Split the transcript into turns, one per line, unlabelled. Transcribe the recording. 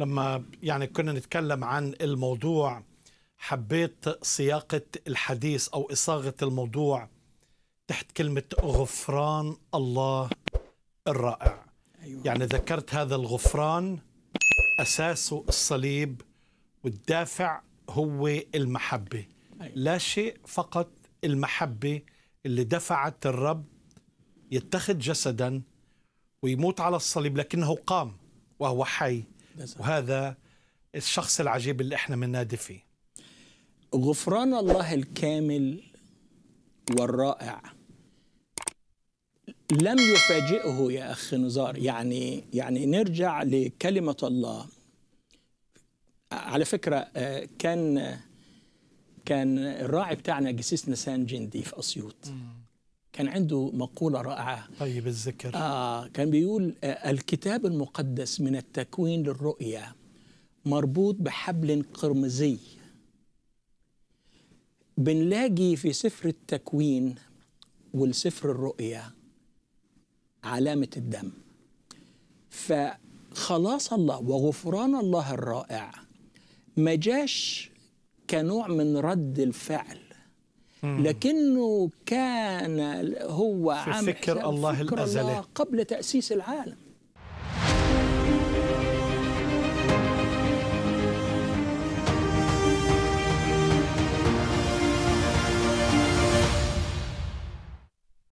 لما يعني كنا نتكلم عن الموضوع حبيت صياغة الحديث أو إصاغة الموضوع تحت كلمة غفران الله الرائع أيوة. يعني ذكرت هذا الغفران أساسه الصليب والدافع هو المحبة أيوة. لا شيء فقط المحبة اللي دفعت الرب يتخذ جسدا ويموت على الصليب لكنه قام وهو حي وهذا الشخص العجيب اللي احنا بننادي فيه
غفران الله
الكامل والرائع لم يفاجئه يا اخ نزار يعني يعني نرجع لكلمه الله على فكره آه، كان كان الراعي بتاعنا جسيس نسان جندي في اسيوط كان عنده مقولة رائعة طيب الذكر آه كان بيقول آه الكتاب المقدس من التكوين للرؤية مربوط بحبل قرمزي بنلاقي في سفر التكوين والسفر الرؤية علامة الدم فخلاص الله وغفران الله الرائع ما جاش كنوع من رد الفعل لكنه كان هو عامل فكر الله الأزلي قبل تأسيس العالم